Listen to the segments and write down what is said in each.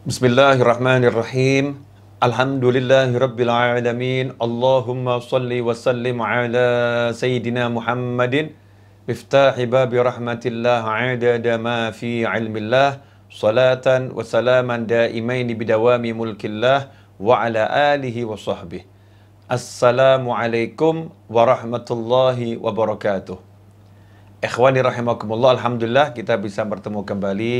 Bismillahirrahmanirrahim. Alhamdulillahirabbil Allahumma salli wa sallim ala sayyidina Muhammadin miftahi babi rahmatillah adada ma fi ilmillah salatan wa salaman daimaini bidawami mulkillah wa ala alihi wa sahbihi. Assalamualaikum warahmatullahi wabarakatuh. Ikhwani rahimakumullah, alhamdulillah kita bisa bertemu kembali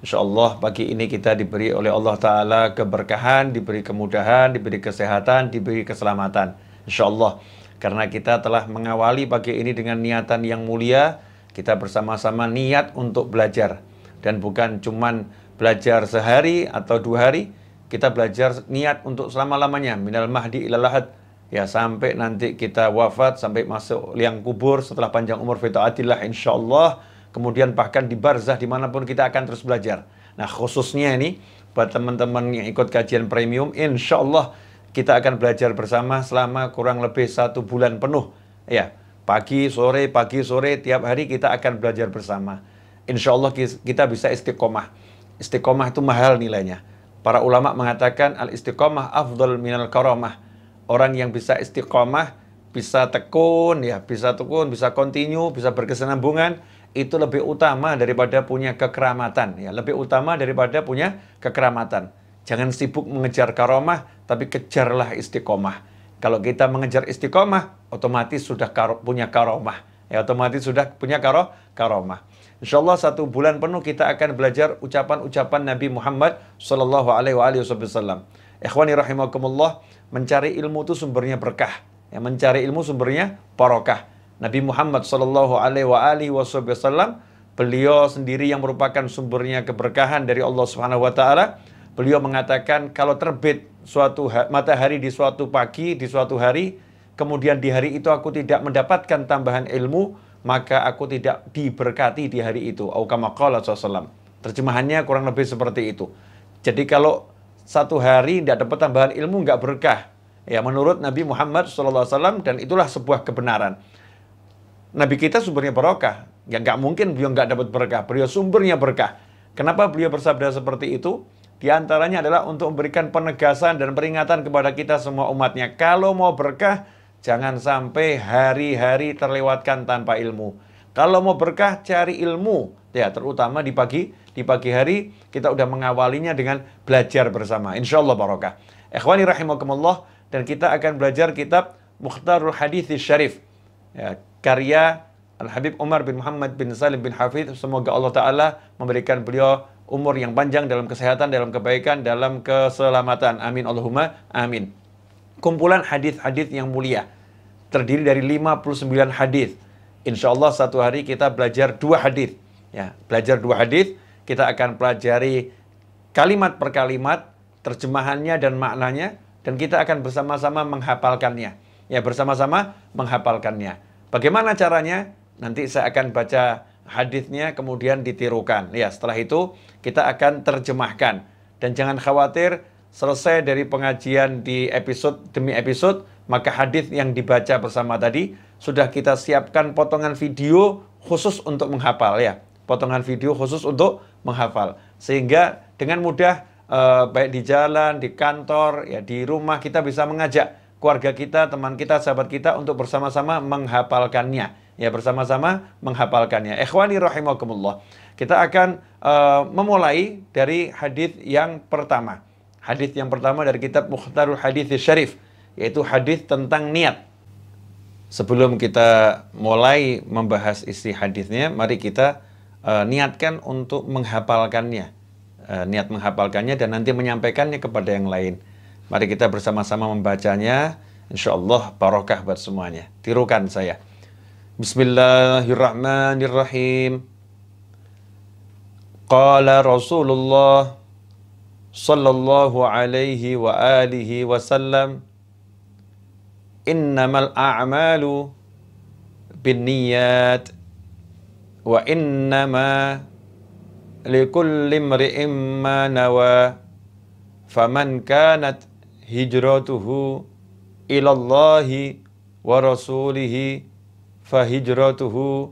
Insya Allah pagi ini kita diberi oleh Allah Ta'ala keberkahan, diberi kemudahan, diberi kesehatan, diberi keselamatan. Insya Allah. Karena kita telah mengawali pagi ini dengan niatan yang mulia, kita bersama-sama niat untuk belajar. Dan bukan cuma belajar sehari atau dua hari, kita belajar niat untuk selama-lamanya. Minal mahdi ilalahat. Ya sampai nanti kita wafat, sampai masuk liang kubur setelah panjang umur fitaatillah insya Allah kemudian bahkan di barzah dimanapun kita akan terus belajar. Nah khususnya ini buat teman-teman yang ikut kajian premium, insya Allah kita akan belajar bersama selama kurang lebih satu bulan penuh. Ya, pagi, sore, pagi, sore, tiap hari kita akan belajar bersama. Insya Allah kita bisa istiqomah. Istiqomah itu mahal nilainya. Para ulama mengatakan al-istiqomah afdal minal karamah. Orang yang bisa istiqomah, bisa tekun, ya bisa tekun, bisa kontinu, bisa berkesenambungan itu lebih utama daripada punya kekeramatan ya lebih utama daripada punya kekeramatan jangan sibuk mengejar karomah tapi kejarlah istiqomah kalau kita mengejar istiqomah otomatis sudah kar punya karomah ya otomatis sudah punya karo karomah Insya Allah satu bulan penuh kita akan belajar ucapan-ucapan Nabi Muhammad Sallallahu Alaihi Wasallam. Ikhwani rahimakumullah, mencari ilmu itu sumbernya berkah. Ya, mencari ilmu sumbernya parokah Nabi Muhammad Shallallahu Alaihi Wasallam beliau sendiri yang merupakan sumbernya keberkahan dari Allah Subhanahu Wa Taala beliau mengatakan kalau terbit suatu matahari di suatu pagi di suatu hari kemudian di hari itu aku tidak mendapatkan tambahan ilmu maka aku tidak diberkati di hari itu au terjemahannya kurang lebih seperti itu jadi kalau satu hari tidak dapat tambahan ilmu nggak berkah ya menurut Nabi Muhammad SAW dan itulah sebuah kebenaran Nabi kita sumbernya barokah. Ya nggak mungkin beliau nggak dapat berkah. Beliau sumbernya berkah. Kenapa beliau bersabda seperti itu? Di antaranya adalah untuk memberikan penegasan dan peringatan kepada kita semua umatnya. Kalau mau berkah, jangan sampai hari-hari terlewatkan tanpa ilmu. Kalau mau berkah, cari ilmu. Ya, terutama di pagi di pagi hari kita udah mengawalinya dengan belajar bersama. Insya Allah barokah. Ikhwani rahimakumullah dan kita akan belajar kitab Mukhtarul Hadits Syarif ya, karya Al-Habib Umar bin Muhammad bin Salim bin Hafid. Semoga Allah Ta'ala memberikan beliau umur yang panjang dalam kesehatan, dalam kebaikan, dalam keselamatan. Amin Allahumma amin. Kumpulan hadis-hadis yang mulia terdiri dari 59 hadis. Insya Allah satu hari kita belajar dua hadis. Ya, belajar dua hadis, kita akan pelajari kalimat per kalimat, terjemahannya dan maknanya, dan kita akan bersama-sama menghafalkannya ya bersama-sama menghafalkannya. Bagaimana caranya? Nanti saya akan baca hadisnya kemudian ditirukan. Ya, setelah itu kita akan terjemahkan. Dan jangan khawatir, selesai dari pengajian di episode demi episode, maka hadis yang dibaca bersama tadi sudah kita siapkan potongan video khusus untuk menghafal ya. Potongan video khusus untuk menghafal. Sehingga dengan mudah eh, baik di jalan, di kantor, ya di rumah kita bisa mengajak keluarga kita, teman kita, sahabat kita untuk bersama-sama menghafalkannya. Ya, bersama-sama menghafalkannya. Ikhwani rahimakumullah. Kita akan uh, memulai dari hadis yang pertama. Hadis yang pertama dari kitab Mukhtarul Hadis Syarif, yaitu hadis tentang niat. Sebelum kita mulai membahas isi hadisnya, mari kita uh, niatkan untuk menghafalkannya. Uh, niat menghafalkannya dan nanti menyampaikannya kepada yang lain. Mari kita bersama-sama membacanya. Insya Allah barokah buat semuanya. Tirukan saya. Bismillahirrahmanirrahim. Qala Rasulullah sallallahu alaihi wa alihi sallam innamal a'malu niyat wa innama likulli imri'in ma nawa faman kanat hijratuhu ilallahi wa rasulihi fa hijratuhu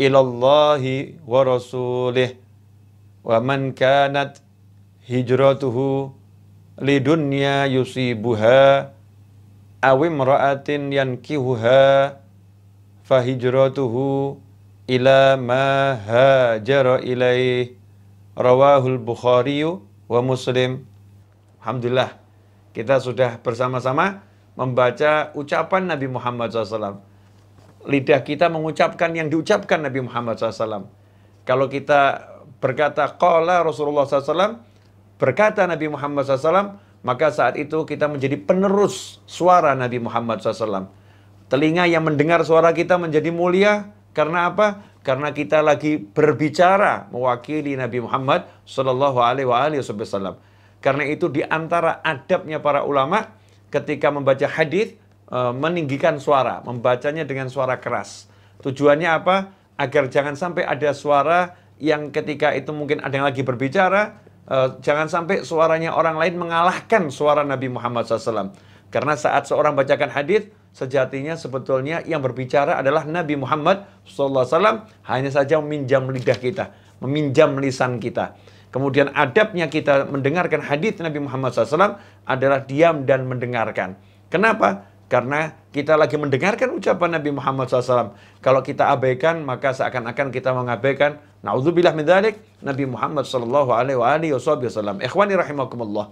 ilallahi wa rasulih wa man kanat hijratuhu lidunya yusibuha awim ra'atin yankihuha fa hijratuhu ila ma hajara ilaih rawahul bukhariyu wa muslim alhamdulillah kita sudah bersama-sama membaca ucapan Nabi Muhammad SAW. Lidah kita mengucapkan yang diucapkan Nabi Muhammad SAW. Kalau kita berkata qala Rasulullah SAW, berkata Nabi Muhammad SAW, maka saat itu kita menjadi penerus suara Nabi Muhammad SAW. Telinga yang mendengar suara kita menjadi mulia karena apa? Karena kita lagi berbicara mewakili Nabi Muhammad SAW. Karena itu di antara adabnya para ulama ketika membaca hadis e, meninggikan suara, membacanya dengan suara keras. Tujuannya apa? Agar jangan sampai ada suara yang ketika itu mungkin ada yang lagi berbicara, e, jangan sampai suaranya orang lain mengalahkan suara Nabi Muhammad SAW. Karena saat seorang bacakan hadis, sejatinya sebetulnya yang berbicara adalah Nabi Muhammad SAW hanya saja meminjam lidah kita, meminjam lisan kita. Kemudian adabnya kita mendengarkan hadis Nabi Muhammad SAW adalah diam dan mendengarkan. Kenapa? Karena kita lagi mendengarkan ucapan Nabi Muhammad SAW. Kalau kita abaikan, maka seakan-akan kita mengabaikan. Na'udzubillah min dhalik, Nabi Muhammad SAW. Ikhwani rahimakumullah.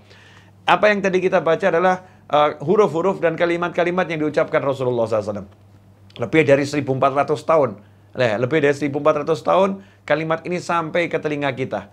Apa yang tadi kita baca adalah uh, huruf-huruf dan kalimat-kalimat yang diucapkan Rasulullah SAW. Lebih dari 1400 tahun. lebih dari 1400 tahun, kalimat ini sampai ke telinga kita.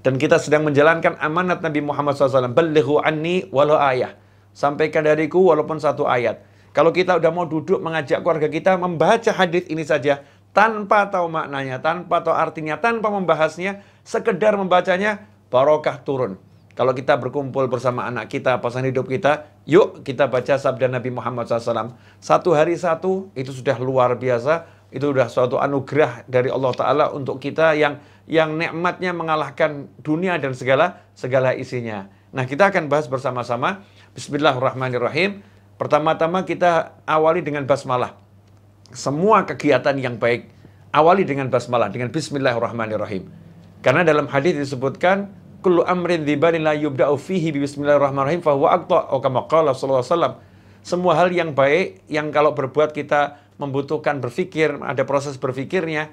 Dan kita sedang menjalankan amanat Nabi Muhammad SAW. Belihu anni walau ayah. Sampaikan dariku walaupun satu ayat. Kalau kita udah mau duduk mengajak keluarga kita membaca hadis ini saja tanpa tahu maknanya, tanpa tahu artinya, tanpa membahasnya, sekedar membacanya, barokah turun. Kalau kita berkumpul bersama anak kita, pasangan hidup kita, yuk kita baca sabda Nabi Muhammad SAW. Satu hari satu, itu sudah luar biasa, itu sudah suatu anugerah dari Allah Ta'ala untuk kita yang yang nikmatnya mengalahkan dunia dan segala segala isinya. Nah, kita akan bahas bersama-sama. Bismillahirrahmanirrahim. Pertama-tama kita awali dengan basmalah. Semua kegiatan yang baik awali dengan basmalah dengan bismillahirrahmanirrahim. Karena dalam hadis disebutkan kullu amrin dzibanin la yubda'u fihi bismillahirrahmanirrahim fa huwa aqta. sallallahu alaihi wasallam. Semua hal yang baik yang kalau berbuat kita membutuhkan berpikir, ada proses berpikirnya,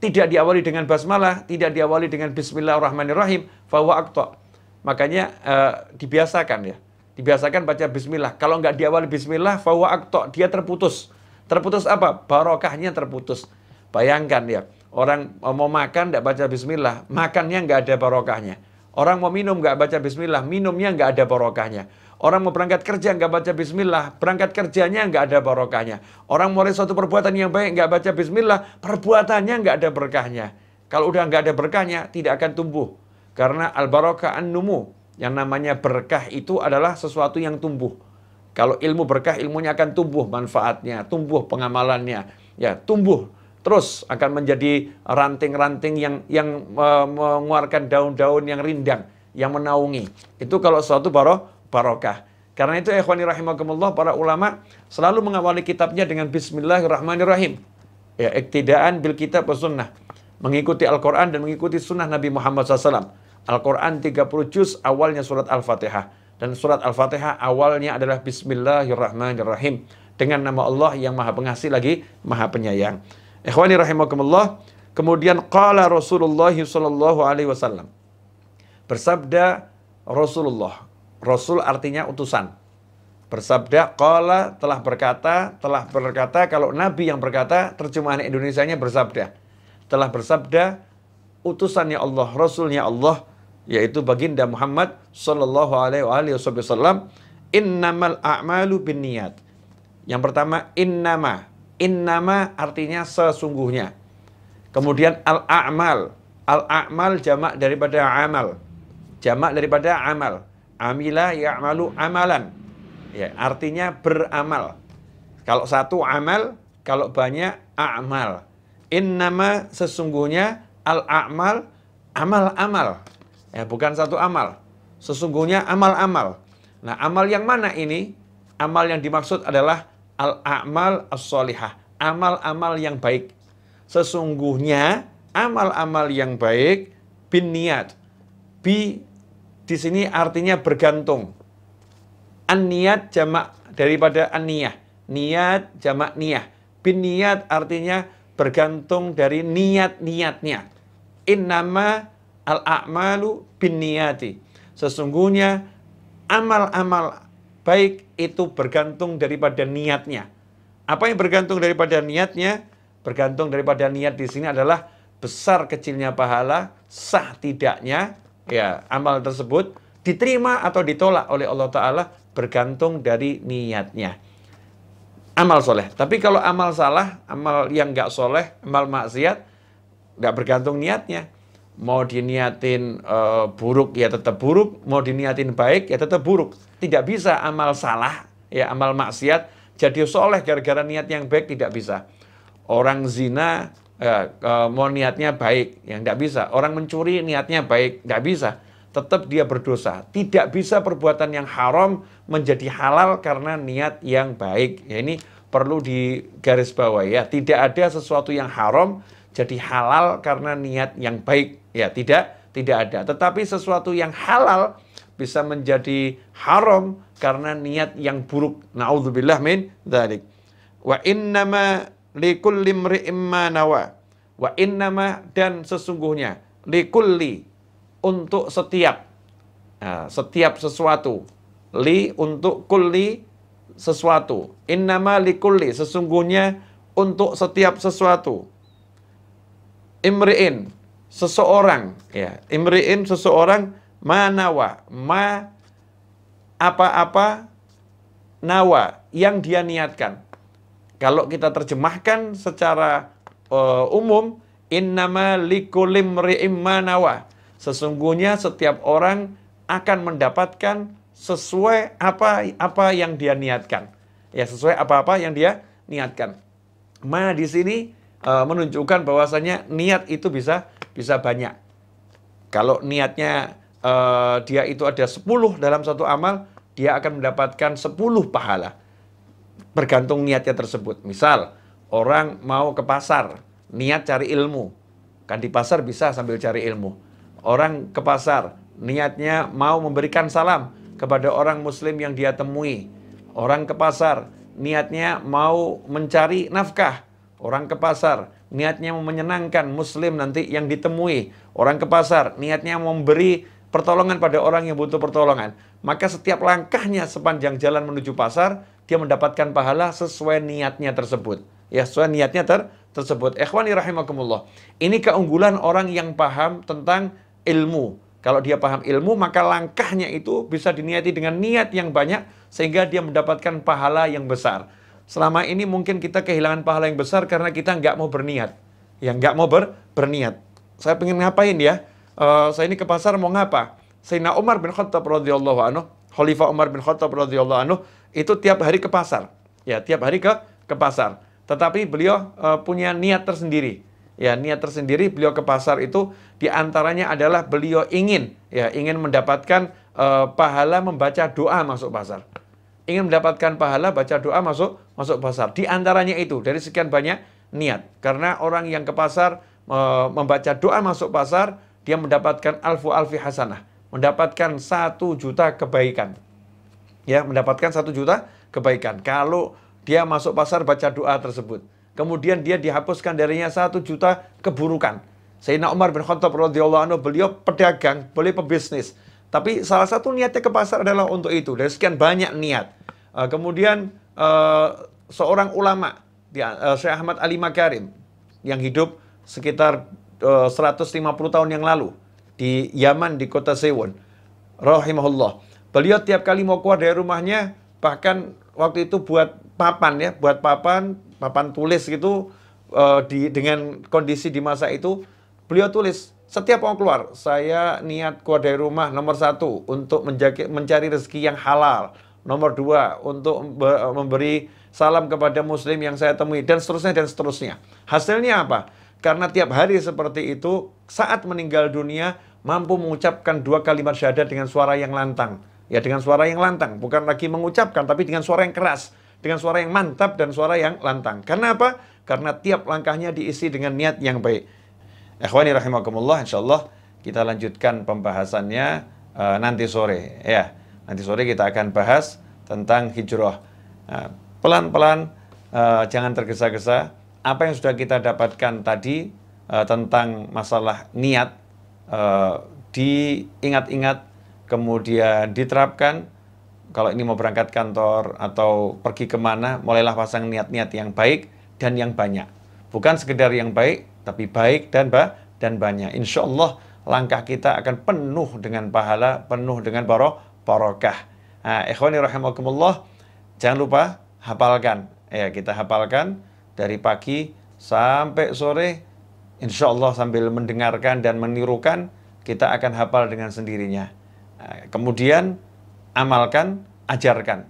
tidak diawali dengan basmalah, tidak diawali dengan bismillahirrahmanirrahim, fahuwa akto. Makanya uh, dibiasakan ya. Dibiasakan baca bismillah. Kalau nggak diawali bismillah, fahuwa akto. Dia terputus. Terputus apa? Barokahnya terputus. Bayangkan ya, orang mau makan nggak baca bismillah, makannya nggak ada barokahnya. Orang mau minum nggak baca bismillah, minumnya nggak ada barokahnya. Orang mau berangkat kerja nggak baca bismillah, berangkat kerjanya nggak ada barokahnya. Orang mulai suatu perbuatan yang baik nggak baca bismillah, perbuatannya nggak ada berkahnya. Kalau udah nggak ada berkahnya, tidak akan tumbuh. Karena al-barokah an-numu, yang namanya berkah itu adalah sesuatu yang tumbuh. Kalau ilmu berkah, ilmunya akan tumbuh manfaatnya, tumbuh pengamalannya, ya tumbuh terus akan menjadi ranting-ranting yang yang uh, mengeluarkan daun-daun yang rindang, yang menaungi. Itu kalau suatu baroh barokah. Karena itu ikhwani rahimakumullah para ulama selalu mengawali kitabnya dengan bismillahirrahmanirrahim. Ya, iktidaan bil kitab wa sunnah. Mengikuti Al-Qur'an dan mengikuti sunnah Nabi Muhammad SAW. Al-Qur'an 30 juz awalnya surat Al-Fatihah dan surat Al-Fatihah awalnya adalah bismillahirrahmanirrahim dengan nama Allah yang Maha Pengasih lagi Maha Penyayang. Ikhwani rahimakumullah, kemudian qala Rasulullah SAW Bersabda Rasulullah Rasul artinya utusan. Bersabda, kola telah berkata, telah berkata, kalau Nabi yang berkata, terjemahan indonesia nya bersabda. Telah bersabda, utusannya Allah, Rasulnya Allah, yaitu baginda Muhammad Sallallahu Alaihi Wasallam, innamal a'malu bin niat. Yang pertama, innama. Innama artinya sesungguhnya. Kemudian al-a'mal. Al-a'mal jamak daripada amal. Jamak daripada amal. Amila ya'malu amalan. Ya, artinya beramal. Kalau satu amal, kalau banyak amal. Innama sesungguhnya al-amal amal-amal. Ya, bukan satu amal. Sesungguhnya amal-amal. Nah, amal yang mana ini? Amal yang dimaksud adalah al-amal as-solihah. Amal-amal yang baik. Sesungguhnya amal-amal yang baik bin niat. Bi di sini artinya bergantung. An-niat jamak daripada an-niyah. Niat jamak niyah. Bin niat artinya bergantung dari niat-niatnya. Innama al-a'malu bin niyati. Sesungguhnya amal-amal baik itu bergantung daripada niatnya. Apa yang bergantung daripada niatnya? Bergantung daripada niat di sini adalah besar kecilnya pahala, sah tidaknya, ya amal tersebut diterima atau ditolak oleh Allah Ta'ala bergantung dari niatnya. Amal soleh. Tapi kalau amal salah, amal yang nggak soleh, amal maksiat, nggak bergantung niatnya. Mau diniatin e, buruk ya tetap buruk, mau diniatin baik ya tetap buruk. Tidak bisa amal salah, ya amal maksiat, jadi soleh gara-gara niat yang baik tidak bisa. Orang zina ya, mau niatnya baik, yang tidak bisa. Orang mencuri niatnya baik, tidak bisa. Tetap dia berdosa. Tidak bisa perbuatan yang haram menjadi halal karena niat yang baik. Ya, ini perlu digarisbawahi ya. Tidak ada sesuatu yang haram jadi halal karena niat yang baik. Ya, tidak tidak ada. Tetapi sesuatu yang halal bisa menjadi haram karena niat yang buruk. Nauzubillah min dzalik. Wa innama likulli imri'im ma nawa wa innama dan sesungguhnya likulli untuk setiap setiap sesuatu li untuk kulli sesuatu innama likulli sesungguhnya untuk setiap sesuatu imri'in seseorang ya imri'in seseorang manawa ma apa-apa nawa yang dia niatkan kalau kita terjemahkan secara uh, umum, innama likulim ri'immanawa. Sesungguhnya setiap orang akan mendapatkan sesuai apa apa yang dia niatkan. Ya, sesuai apa-apa yang dia niatkan. Ma di sini uh, menunjukkan bahwasanya niat itu bisa bisa banyak. Kalau niatnya uh, dia itu ada 10 dalam satu amal, dia akan mendapatkan 10 pahala bergantung niatnya tersebut. Misal, orang mau ke pasar, niat cari ilmu. Kan di pasar bisa sambil cari ilmu. Orang ke pasar, niatnya mau memberikan salam kepada orang muslim yang dia temui. Orang ke pasar, niatnya mau mencari nafkah. Orang ke pasar, niatnya mau menyenangkan muslim nanti yang ditemui. Orang ke pasar, niatnya mau memberi pertolongan pada orang yang butuh pertolongan. Maka setiap langkahnya sepanjang jalan menuju pasar, dia mendapatkan pahala sesuai niatnya tersebut. Ya, sesuai niatnya ter tersebut. Ikhwani rahimakumullah. Ini keunggulan orang yang paham tentang ilmu. Kalau dia paham ilmu, maka langkahnya itu bisa diniati dengan niat yang banyak sehingga dia mendapatkan pahala yang besar. Selama ini mungkin kita kehilangan pahala yang besar karena kita nggak mau berniat. Ya, nggak mau ber, berniat. Saya pengen ngapain ya? Uh, saya ini ke pasar mau ngapa? Sayyidina Umar bin Khattab radhiyallahu anhu Khalifah Umar bin Khattab radhiyallahu anhu itu tiap hari ke pasar. Ya, tiap hari ke ke pasar. Tetapi beliau uh, punya niat tersendiri. Ya, niat tersendiri beliau ke pasar itu diantaranya adalah beliau ingin ya ingin mendapatkan uh, pahala membaca doa masuk pasar. Ingin mendapatkan pahala baca doa masuk masuk pasar. Di antaranya itu dari sekian banyak niat. Karena orang yang ke pasar uh, membaca doa masuk pasar, dia mendapatkan alfu alfi hasanah mendapatkan satu juta kebaikan. Ya, mendapatkan satu juta kebaikan. Kalau dia masuk pasar baca doa tersebut. Kemudian dia dihapuskan darinya satu juta keburukan. Sayyidina Umar bin Khattab radhiyallahu anhu beliau pedagang, beliau pebisnis. Tapi salah satu niatnya ke pasar adalah untuk itu. Dari sekian banyak niat. Eh, kemudian eh, seorang ulama, eh, Syekh Ahmad Ali Makarim, yang hidup sekitar 150 tahun yang lalu di Yaman di kota Sewon. Rahimahullah. Beliau tiap kali mau keluar dari rumahnya bahkan waktu itu buat papan ya, buat papan, papan tulis gitu uh, di dengan kondisi di masa itu beliau tulis setiap mau keluar saya niat keluar dari rumah nomor satu untuk menjaga, mencari rezeki yang halal nomor dua untuk memberi salam kepada muslim yang saya temui dan seterusnya dan seterusnya hasilnya apa karena tiap hari seperti itu saat meninggal dunia mampu mengucapkan dua kalimat syahadat dengan suara yang lantang. Ya, dengan suara yang lantang, bukan lagi mengucapkan tapi dengan suara yang keras, dengan suara yang mantap dan suara yang lantang. Karena apa? Karena tiap langkahnya diisi dengan niat yang baik. Ikhwani rahimakumullah, insyaallah kita lanjutkan pembahasannya uh, nanti sore ya. Nanti sore kita akan bahas tentang hijrah. pelan nah, pelan-pelan uh, jangan tergesa-gesa. Apa yang sudah kita dapatkan tadi uh, tentang masalah niat Eh, diingat-ingat, kemudian diterapkan. Kalau ini mau berangkat kantor atau pergi kemana, mulailah pasang niat-niat yang baik dan yang banyak. Bukan sekedar yang baik, tapi baik dan bah dan banyak. Insya Allah langkah kita akan penuh dengan pahala, penuh dengan baroh, barokah. Nah, ikhwani rahimahumullah, jangan lupa hafalkan. Ya, kita hafalkan dari pagi sampai sore insya Allah sambil mendengarkan dan menirukan, kita akan hafal dengan sendirinya. Eh, kemudian, amalkan, ajarkan.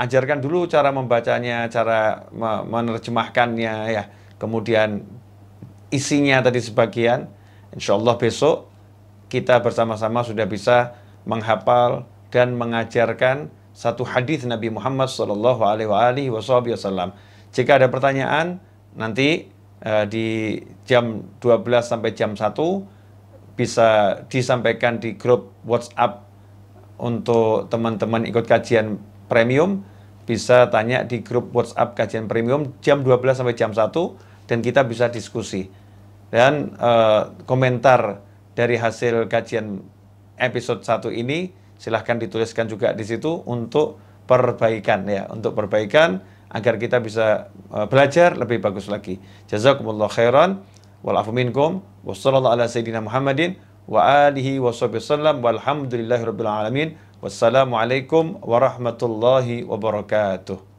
Ajarkan dulu cara membacanya, cara menerjemahkannya, ya. Kemudian, isinya tadi sebagian. Insya Allah besok, kita bersama-sama sudah bisa menghafal dan mengajarkan satu hadis Nabi Muhammad SAW. Jika ada pertanyaan, nanti Eh, di jam 12 sampai jam 1 bisa disampaikan di grup WhatsApp untuk teman-teman ikut kajian premium bisa tanya di grup WhatsApp kajian premium jam 12 sampai jam 1 dan kita bisa diskusi dan uh, komentar dari hasil kajian episode 1 ini silahkan dituliskan juga di situ untuk perbaikan ya untuk perbaikan agar kita bisa eh, belajar lebih bagus lagi. Jazakumullah khairan wal afu minkum wassallallahu ala sayyidina Muhammadin wa alihi wa sallam walhamdulillahi rabbil alamin. Wassalamualaikum warahmatullahi wabarakatuh.